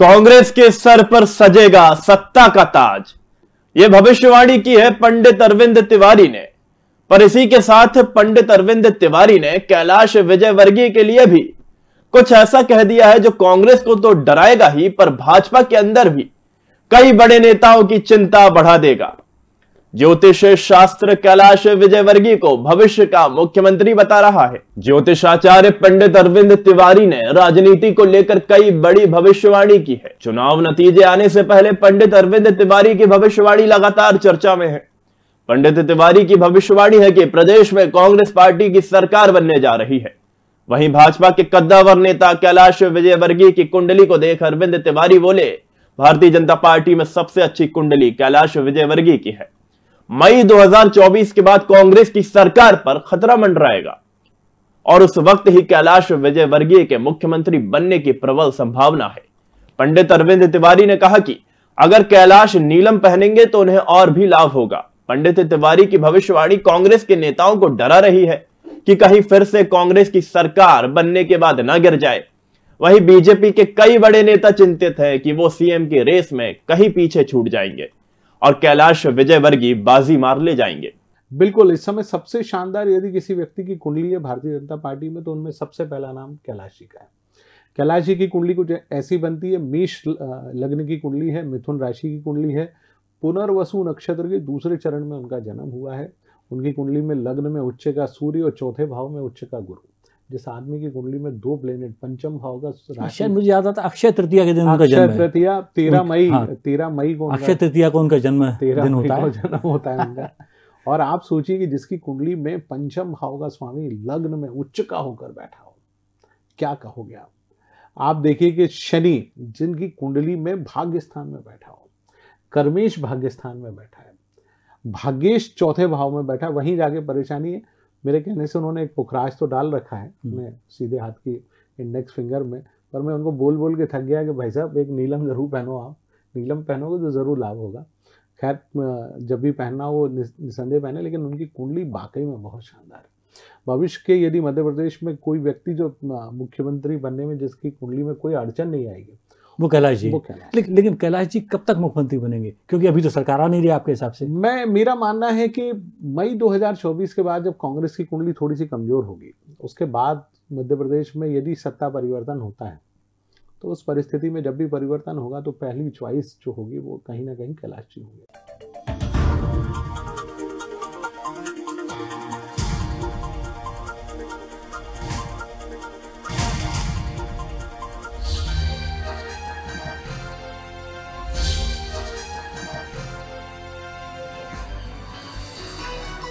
कांग्रेस के सर पर सजेगा सत्ता का ताज ये भविष्यवाणी की है पंडित अरविंद तिवारी ने पर इसी के साथ पंडित अरविंद तिवारी ने कैलाश विजयवर्गीय के लिए भी कुछ ऐसा कह दिया है जो कांग्रेस को तो डराएगा ही पर भाजपा के अंदर भी कई बड़े नेताओं की चिंता बढ़ा देगा ज्योतिष शास्त्र कैलाश विजयवर्गीय को भविष्य का मुख्यमंत्री बता रहा है ज्योतिषाचार्य पंडित अरविंद तिवारी ने राजनीति को लेकर कई बड़ी भविष्यवाणी की है चुनाव नतीजे आने से पहले पंडित अरविंद तिवारी की भविष्यवाणी लगातार चर्चा में है पंडित तिवारी की भविष्यवाणी है कि प्रदेश में कांग्रेस पार्टी की सरकार बनने जा रही है वहीं भाजपा के कद्दावर नेता कैलाश विजयवर्गीय की कुंडली को देख अरविंद तिवारी बोले भारतीय जनता पार्टी में सबसे अच्छी कुंडली कैलाश विजयवर्गीय की है मई 2024 के बाद कांग्रेस की सरकार पर खतरा मंडराएगा और उस वक्त ही कैलाश विजयवर्गीय के मुख्यमंत्री बनने की प्रबल संभावना है पंडित अरविंद तिवारी ने कहा कि अगर कैलाश नीलम पहनेंगे तो उन्हें और भी लाभ होगा पंडित तिवारी की भविष्यवाणी कांग्रेस के नेताओं को डरा रही है कि कहीं फिर से कांग्रेस की सरकार बनने के बाद ना गिर जाए वहीं बीजेपी के कई बड़े नेता चिंतित हैं कि वो सीएम की रेस में कहीं पीछे छूट जाएंगे और कैलाश विजयवर्गीय बाजी मार ले जाएंगे बिल्कुल इस समय सबसे शानदार यदि किसी व्यक्ति की कुंडली है भारतीय जनता पार्टी में तो उनमें सबसे पहला नाम कैलाश जी का है कैलाश जी की कुंडली कुछ ऐसी बनती है मेष लग्न की कुंडली है मिथुन राशि की कुंडली है पुनर्वसु नक्षत्र के दूसरे चरण में उनका जन्म हुआ है उनकी कुंडली में लग्न में उच्च का सूर्य और चौथे भाव में उच्च का गुरु जिस आदमी की कुंडली में दो प्लेनेट पंचम भाव का शायद मुझे याद आता अक्षय तृतीया के दिन उनका जन्म अक्षय तृतीया तेरह मई हाँ। तेरह मई को अक्षय तृतीया को उनका जन्म दिन होता है जन्म होता है उनका और आप सोचिए कि जिसकी कुंडली में पंचम भाव का स्वामी लग्न में उच्च का होकर बैठा हो क्या कहोगे आप आप देखिए कि शनि जिनकी कुंडली में भाग्य स्थान में बैठा हो कर्मेश भाग्य स्थान में बैठा है भाग्येश चौथे भाव में बैठा है वहीं जाके परेशानी है मेरे कहने से उन्होंने एक पुखराज तो डाल रखा है हम्म। मैं सीधे हाथ की इंडेक्स फिंगर में पर मैं उनको बोल बोल के थक गया कि भाई साहब एक नीलम ज़रूर पहनो आप नीलम पहनोगे तो ज़रूर लाभ होगा खैर जब भी पहनना हो निसंदेह पहने लेकिन उनकी कुंडली वाकई में बहुत शानदार है भविष्य के यदि मध्य प्रदेश में कोई व्यक्ति जो मुख्यमंत्री बनने में जिसकी कुंडली में कोई अड़चन नहीं आएगी वो कैलाश जी वो कैलाश ले, लेकिन कैलाश जी कब तक मुख्यमंत्री बनेंगे क्योंकि अभी तो सरकार आ नहीं रही आपके हिसाब से मैं मेरा मानना है कि मई 2024 के बाद जब कांग्रेस की कुंडली थोड़ी सी कमज़ोर होगी उसके बाद मध्य प्रदेश में यदि सत्ता परिवर्तन होता है तो उस परिस्थिति में जब भी परिवर्तन होगा तो पहली च्वाइस जो होगी वो कहीं ना कहीं कैलाश जी होंगे